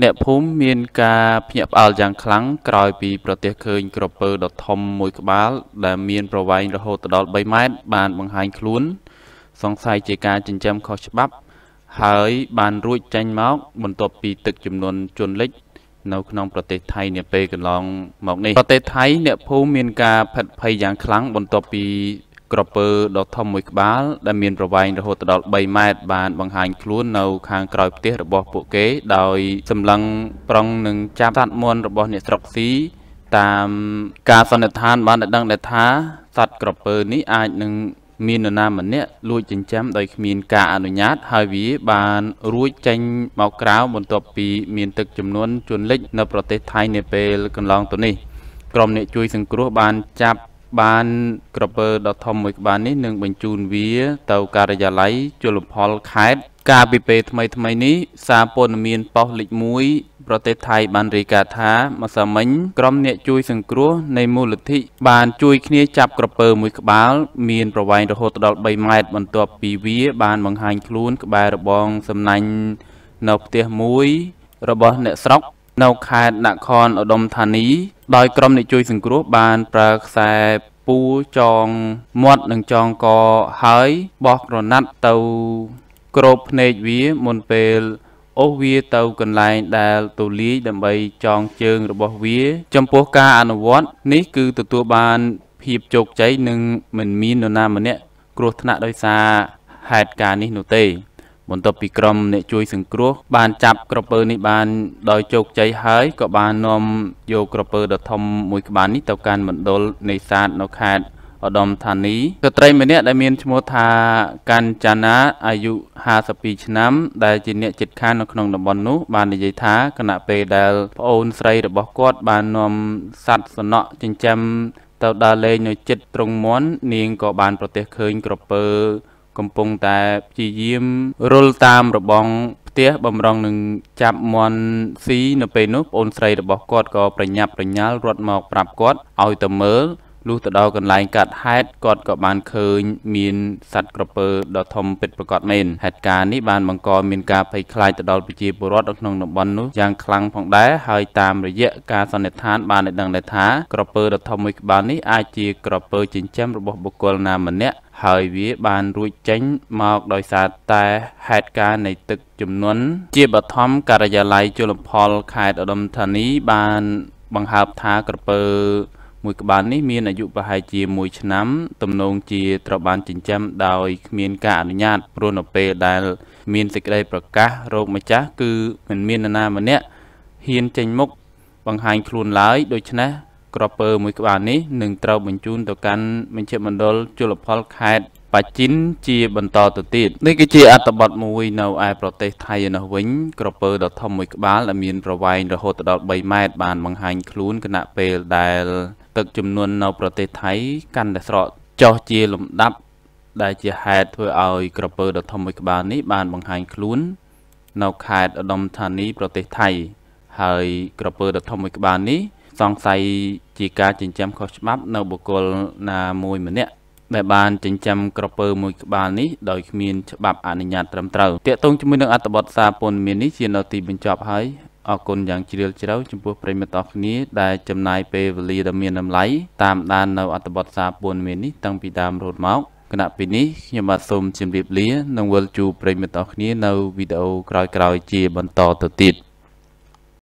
អ្នកភូមិមានការភ្ញាក់ផ្អើលយ៉ាងខ្លាំងក្រោយពីប្រទះឃើញក្រពើដ៏ធំមួយក្បាល ដែលមានប្រវែងរហូតដល់3ម៉ែត្របានបង្ហាញខ្លួន សង្ស័យជាការចិញ្ចឹមខុសច្បាប់ ហើយបានរួចចេញមកបន្ទាប់ពីទឹកចំនួនជន់លិចនៅក្នុងប្រទេសថៃនាពេលកន្លងមកនេះប្រទេសថៃអ្នកភូមិមានការផិតភ័យយ៉ាងខ្លាំងបន្ទាប់ពីក្រពើដ៏ធំមួយក្បាលដែលមានប្រវែងរហូតដល់3ម៉ែត្របានបង្ហាញខ្លួននៅខាងក្រោយផ្ទះរបស់ពួកគេដោយសម្លឹងប្រុងនឹងចាប់សត្វមន់របស់អ្នកស្រុកស៊ីតាមការសន្និដ្ឋានបានដឹងដែរថា សត្វក្រពើនេះអាចនឹងមាននរណាម្នាក់លួចចិញ្ចឹមដោយគ្មានការអនុញ្ញាតហើយវាបានរួចចេញមកក្រៅបន្ទាប់ពីមានទឹកចំនួនជន់លិចនៅប្រទេសថៃនាពេលកន្លងទៅនេះក្រុមអ្នកជួយសង្គ្រោះបានចាប់ក្បានក្រពើដ៏ធំមួយក្បាននេះនឹងបញ្ជូនវាទៅការិយាល័យជលផលខេត្តកាលពីពេលថ្មីថ្មីនេះសារព័ត៌មានប៉ុស្តិ៍លេខ1ប្រទេសថៃ បានរាយការណ៍ថាម្សិលមិញ ក្រុមអ្នកជួយ សង្គ្រោះនៃមូលនិធិ បានជួយគ្នាចាប់ក្រពើមួយក្បាលមាន ប្រវែងរហូតដល់3ម៉ែត្របន្ទាប់ពីវាបានបង្ហាញខ្លួនក្បែររបងសំណាញ់នៅផ្ទះមួយរបស់អ្នកស្រុកនៅខេត្តនគរឧត្តមធានីដោយក្រុមអ្នកជួយសង្គ្រោះបានប្រើខ្សែពូចងមាត់និងចងកហើយបោះក្រណាត់ទៅគ្របភ្នែកវាមុនពេលអូសវាទៅកន្លែងដែល ទូលាយដើម្បីចងជើងរបស់វា ចំពោះការអនុវត្តនេះគឺទទួលបាន ភាពជោគជ័យនិងមិនមាននរណាម្នាក់គ្រោះថ្នាក់ដោយសារហេតុការណ៍នេះនោះទេបន្ទាប់ពីក្រុមអ្នកជួយសង្គ្រោះបានចាប់ក្រពើនេះបានដោយជោគជ័យហើយក៏បាននាំយកក្រពើដ៏ធំមួយក្បាលនេះទៅកាន់មណ្ឌលនេសាទនៅខេត្តឧត្តមធានីស្ត្រីម្នាក់ដែលមានឈ្មោះថាកាន់ចាណាអាយុ52ឆ្នាំដែលជាអ្នកចិត្តខាននៅក្នុងតំបន់នោះបាននិយាយថាគណៈពេលដែលប្អូនស្រីរបស់គាត់បាននាំសัตว์សំណក់ចិញ្ចឹមទៅដើរលេងនៅចិត្តត្រង់មន់នាងក៏បានប្រទះឃើញក្រពើកំពុងតែព្យាយាមរុលតាមរបងផ្ទះបំរុងនឹងចាប់មន់ស៊ីនៅពេលនោះប្អូនស្រីរបស់គាត់ក៏ប្រញាប់ប្រញាល់រត់មកប្រាប់គាត់ឲ្យទៅមើលលុះទៅដល់កន្លែងកាត់ហេតុគាត់ក៏បានឃើញមានសត្វក្រពើដ៏ធំពិតប្រាកដមែនហេតុការណ៍នេះបានបង្កមានការភ័យខ្លាចទៅដល់ប្រជាពលរដ្ឋនៅក្នុងតំបន់នោះយ៉ាងខ្លាំងផងដែរហើយតាមរយៈការសន្និដ្ឋានបានដឹងថាក្រពើដ៏ធំមួយក្បាលនេះអាចជាក្រពើចិញ្ចឹមរបស់បុគ្គលណាម្នាក់ហើយវាបានរួចចេញមកដោយសារតែហេតុការណ៍នៃទឹកជំនន់ជាបឋមការិយាល័យជលផលខេត្តឧត្តមធានីបានបង្ហើបថាក្រពើមួយក្បាលនេះមានអាយុប្រហែលជា1ឆ្នាំទំនងជាត្រូវបានចិញ្ចឹមដោយគ្មានការអនុញ្ញាតព្រោះនៅពេលដែលមានសេចក្តីប្រកាសរោគម្ចាស់គឺមិនមាននរណាម្នាក់ហ៊ានចេញមុខបង្ហាញខ្លួនឡើយដូច្នេះក្រពើមួយក្បាលនេះនឹងត្រូវបញ្ជូនទៅកាន់មជ្ឈមណ្ឌលជលផលខេត្តបច្ចិនជាបន្តទៅទៀតនេះគឺជាអត្តបទមួយនៅឯប្រទេសថៃឯនោះវិញក្រពើដ៏ធំមួយក្បាលដែលមានប្រវែងរហូតដល់3ម៉ែត្របានបង្ហាញខ្លួនគណៈពេលដែលទឹកចំនួននៅប្រទេសថៃ កាន់តែស្រកចុះជាលំដាប់ ដែលជាហេតុធ្វើឲ្យក្រពើដ៏ធំមួយក្បាលនេះបានបង្ហាញខ្លួននៅខេត្តឧត្តមធានីប្រទេសថៃហើយក្រពើដ៏ធំមួយក្បាលនេះសង្ស័យជាការចិញ្ចឹមខុសច្បាប់នៅបុគ្គលណាមួយម្នាក់ដែលបានចិញ្ចឹមក្រពើមួយក្បាលនេះដោយគ្មានច្បាប់អនុញ្ញាតត្រឹមត្រូវតាកតងជាមួយនឹងអត្ថបទសារពន្ធមាននេះជានៅទីបញ្ចប់ហើយអរគុណយ៉ាងជ្រាលជ្រៅចំពោះប្រិមិត្តអរគ្នាដែលចំណាយពេលវេលាដ៏មានតម្លៃតាមដាននៅអត្ថបទសារ4នានេះតាំងពីដើមរហូតមកគណៈពេលនេះខ្ញុំបាទសូមជម្រាបលានិងវិលជួបប្រិមិត្តអរគ្នានៅវីដេអូក្រោយៗជាបន្តទៅទៀត។